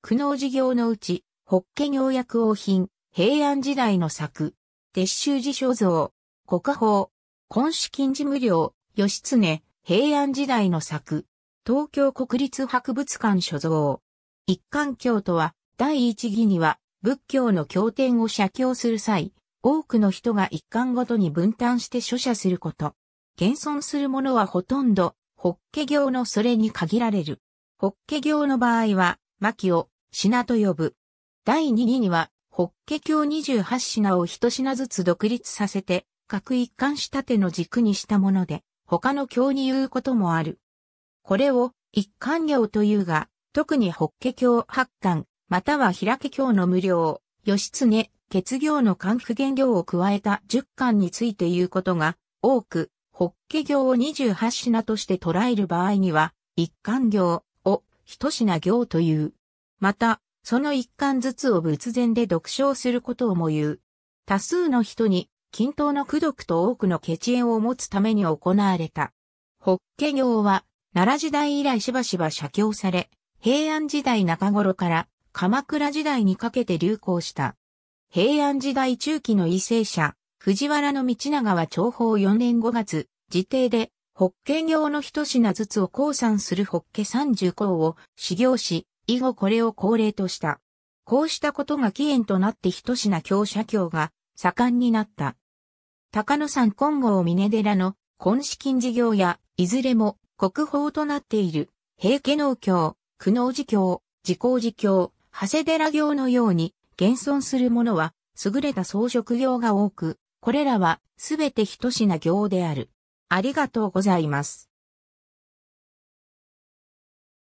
苦悩事業のうち、ホッケ行薬王品、平安時代の作、鉄修寺所蔵、国家法、根子禁止無料、義経、平安時代の作、東京国立博物館所蔵。一貫教とは、第一義には、仏教の経典を写経する際、多くの人が一貫ごとに分担して書写すること。現存するものはほとんど、法華経のそれに限られる。法華経の場合は、巻を品と呼ぶ。第2義には、法華経28品を一品ずつ独立させて、各一貫したての軸にしたもので、他の経に言うこともある。これを一貫行というが、特に法華経八巻、または開け経の無料、義経、血行の還付原行を加えた十巻について言うことが多く、法華経を28品として捉える場合には、一貫行、一品行という。また、その一巻ずつを仏前で読唱することをも言う。多数の人に、均等の功徳と多くの血縁を持つために行われた。法華行は、奈良時代以来しばしば写経され、平安時代中頃から鎌倉時代にかけて流行した。平安時代中期の為政者、藤原道長は長宝4年5月、時定でホッケ業の一品ずつを降参するホッケ三十項を修行し、以後これを恒例とした。こうしたことが起源となって一品教社教が盛んになった。高野山金剛峰寺の根資金事業や、いずれも国宝となっている、平家農協、苦農事業、自公事業、長谷寺業のように、現存するものは、優れた装飾業が多く、これらはすべて一品業である。ありがとうございます。